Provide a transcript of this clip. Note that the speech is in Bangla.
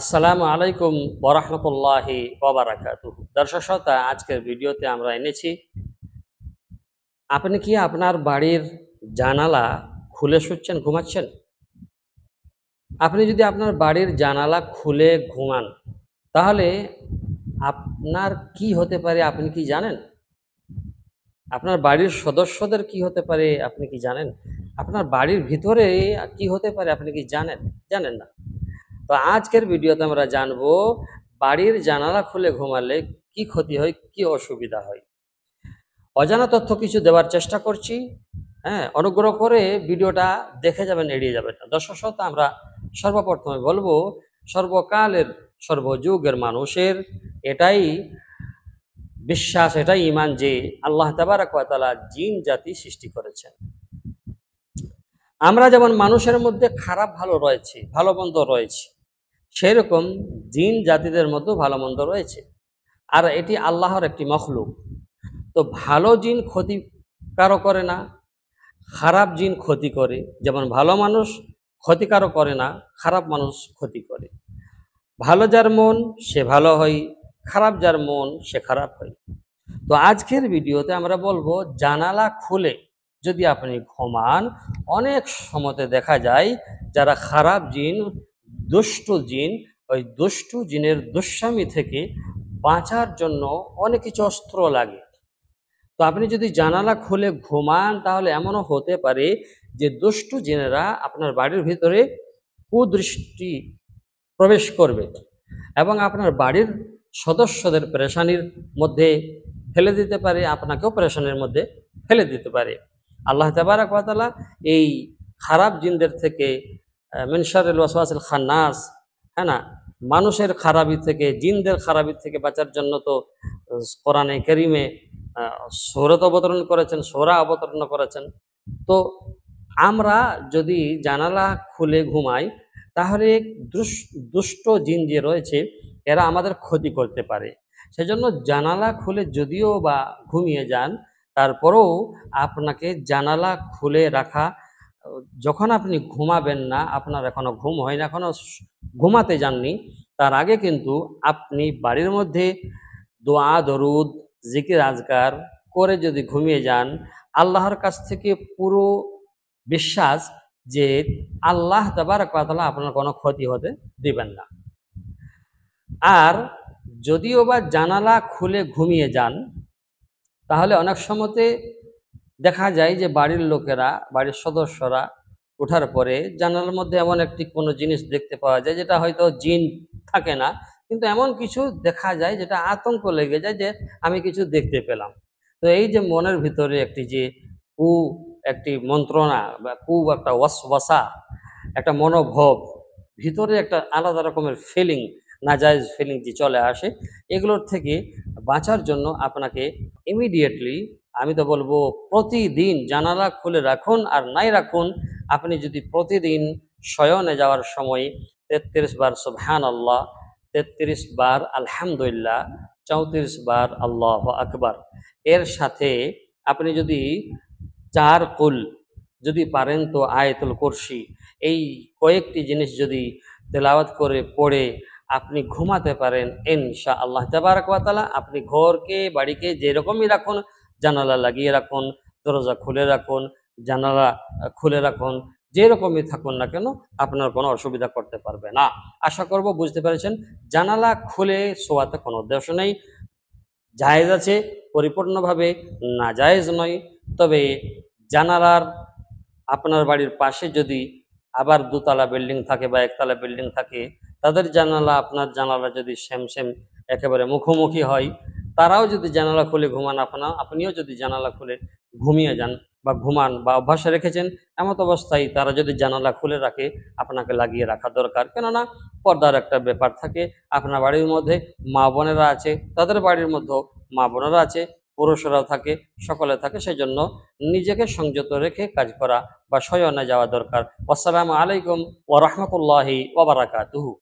আসসালামু আলাইকুম বরহমতুল্লাহি ওবরাকাত দর্শক শ্রোতা আজকের ভিডিওতে আমরা এনেছি আপনি কি আপনার বাড়ির জানালা খুলে শুচ্ছেন ঘুমাচ্ছেন আপনি যদি আপনার বাড়ির জানালা খুলে ঘুমান তাহলে আপনার কি হতে পারে আপনি কি জানেন আপনার বাড়ির সদস্যদের কি হতে পারে আপনি কি জানেন আপনার বাড়ির ভিতরে কি হতে পারে আপনি কি জানেন জানেন না তো আজকের ভিডিওতে আমরা জানব বাড়ির জানালা খুলে ঘুমালে কি ক্ষতি হয় কি অসুবিধা হয় অজানা তথ্য কিছু দেওয়ার চেষ্টা করছি হ্যাঁ অনুগ্রহ করে ভিডিওটা দেখে যাবেন এড়িয়ে যাবেন না দর্শক শত আমরা সর্বপ্রথমে বলবো সর্বকালের সর্বযুগের মানুষের এটাই বিশ্বাস এটাই ইমান যে আল্লাহ তাবারাকালা জিন জাতি সৃষ্টি করেছেন আমরা যেমন মানুষের মধ্যে খারাপ ভালো রয়েছে ভালো মন্দ রয়েছে সেরকম জিন জাতিদের মধ্যে ভালো মন্দ রয়েছে আর এটি আল্লাহর একটি মখলুক তো ভালো জিন ক্ষতিকারও করে না খারাপ জিন ক্ষতি করে যেমন ভালো মানুষ ক্ষতিকারও করে না খারাপ মানুষ ক্ষতি করে ভালো যার মন সে ভালো হয় খারাপ যার মন সে খারাপ হয় তো আজকের ভিডিওতে আমরা বলবো জানালা খুলে যদি আপনি ঘুমান অনেক সময়তে দেখা যায় যারা খারাপ জিন দুষ্ট জিন ওই দুষ্ট জিনের দুঃস্বামী থেকে বাঁচার জন্য অনেক কিছু অস্ত্র লাগে তো আপনি যদি জানালা খুলে ঘুমান তাহলে এমনও হতে পারে যে দুষ্টু জিনেরা আপনার বাড়ির ভিতরে কুদৃষ্টি প্রবেশ করবে এবং আপনার বাড়ির সদস্যদের পেরেশানির মধ্যে ফেলে দিতে পারে আপনাকেও পেরেশানির মধ্যে ফেলে দিতে পারে আল্লাহ তাবারাক এই খারাপ জিনদের থেকে মিনসারুল ওয়াসওয়াসিল খান্নাস হ্যাঁ না মানুষের খারাপি থেকে জিনদের খারাপি থেকে বাঁচার জন্য তো কোরআনে কেরিমে সৌরত অবতরণ করেছেন সৌরা অবতরণ করেছেন তো আমরা যদি জানালা খুলে ঘুমাই তাহলে দুষ্ট জিন যে রয়েছে এরা আমাদের ক্ষতি করতে পারে সেজন্য জানালা খুলে যদিও বা ঘুমিয়ে যান তারপরেও আপনাকে জানালা খুলে রাখা যখন আপনি ঘুমাবেন না আপনার এখনো ঘুম হয় না এখনো ঘুমাতে যাননি তার আগে কিন্তু আপনি বাড়ির মধ্যে দোয়া দরুদ জিকির আজগার করে যদি ঘুমিয়ে যান আল্লাহর কাছ থেকে পুরো বিশ্বাস যে আল্লাহ কথা আপনার কোনো ক্ষতি হতে দিবেন না আর যদিও বা জানালা খুলে ঘুমিয়ে যান তাহলে অনেক সময়তে দেখা যায় যে বাড়ির লোকেরা বাড়ির সদস্যরা ওঠার পরে জানালার মধ্যে এমন একটি কোনো জিনিস দেখতে পাওয়া যায় যেটা হয়তো জিন থাকে না কিন্তু এমন কিছু দেখা যায় যেটা আতঙ্ক লেগে যায় যে আমি কিছু দেখতে পেলাম তো এই যে মনের ভিতরে একটি যে কু একটি মন্ত্রণা বা কু একটা ওয়াসওয়াসা একটা মনোভব ভিতরে একটা আলাদা রকমের ফিলিং নাজায়জ ফিলিং যে চলে আসে এগুলোর থেকে বাঁচার জন্য আপনাকে ইমিডিয়েটলি আমি তো বলবো প্রতিদিন জানালা খুলে রাখুন আর নাই রাখুন আপনি যদি প্রতিদিন শয়নে যাওয়ার সময় তেত্রিশ বার সুবহান আল্লাহ তেত্রিশ বার আলহামদুলিল্লাহ চৌত্রিশ বার আল্লাহ আকবার এর সাথে আপনি যদি চার কুল যদি পারেন তো আয়তুল করসি এই কয়েকটি জিনিস যদি তেলাওয়াত করে পড়ে আপনি ঘুমাতে পারেন ইনশা আল্লাহ তাবারকালা আপনি ঘরকে বাড়িকে যেরকমই রাখুন জানালা লাগিয়ে রাখুন দরজা খুলে রাখুন জানালা খুলে রাখুন যেরকমই থাকুন না কেন আপনার কোনো অসুবিধা করতে পারবে না আশা করব বুঝতে পেরেছেন জানালা খুলে শোয়াতে কোনো উদ্দেশ্য নেই জায়েজ আছে পরিপূর্ণভাবে না জায়েজ নয় তবে জানালার আপনার বাড়ির পাশে যদি আবার দুতলা বিল্ডিং থাকে বা একতলা বিল্ডিং থাকে তাদের জানালা আপনার জানালা যদি সেম সেম একেবারে মুখোমুখি হয় তারাও যদি জানালা খুলে ঘুমান আপনা আপনিও যদি জানালা খুলে ঘুমিয়ে যান বা ঘুমান বা অভ্যাস রেখেছেন এমত অবস্থায় তারা যদি জানালা খুলে রাখে আপনাকে লাগিয়ে রাখা দরকার কেননা পর্দার একটা ব্যাপার থাকে আপনার বাড়ির মধ্যে মা বোনেরা আছে তাদের বাড়ির মধ্যেও মা বোনেরা আছে পুরুষরাও থাকে সকলে থাকে সেজন্য নিজেকে সংযত রেখে কাজ করা বা সয়নে যাওয়া দরকার আসসালামু আলাইকুম ওয়া রাহমাতুল্লাহি ওয়া বারাকাতুহু